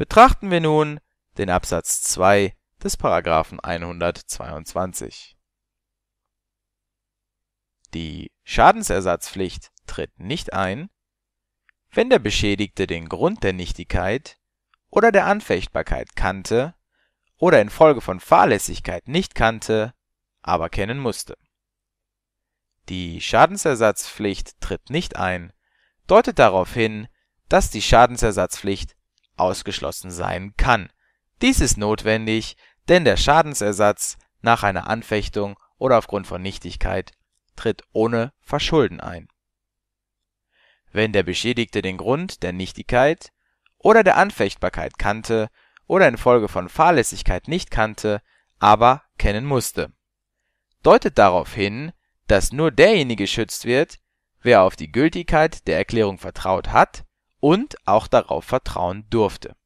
Betrachten wir nun den Absatz 2 des § 122. Die Schadensersatzpflicht tritt nicht ein, wenn der Beschädigte den Grund der Nichtigkeit oder der Anfechtbarkeit kannte oder infolge von Fahrlässigkeit nicht kannte, aber kennen musste. Die Schadensersatzpflicht tritt nicht ein deutet darauf hin, dass die Schadensersatzpflicht ausgeschlossen sein kann. Dies ist notwendig, denn der Schadensersatz nach einer Anfechtung oder aufgrund von Nichtigkeit tritt ohne Verschulden ein. Wenn der Beschädigte den Grund der Nichtigkeit oder der Anfechtbarkeit kannte oder infolge von Fahrlässigkeit nicht kannte, aber kennen musste. Deutet darauf hin, dass nur derjenige geschützt wird, wer auf die Gültigkeit der Erklärung vertraut hat und auch darauf vertrauen durfte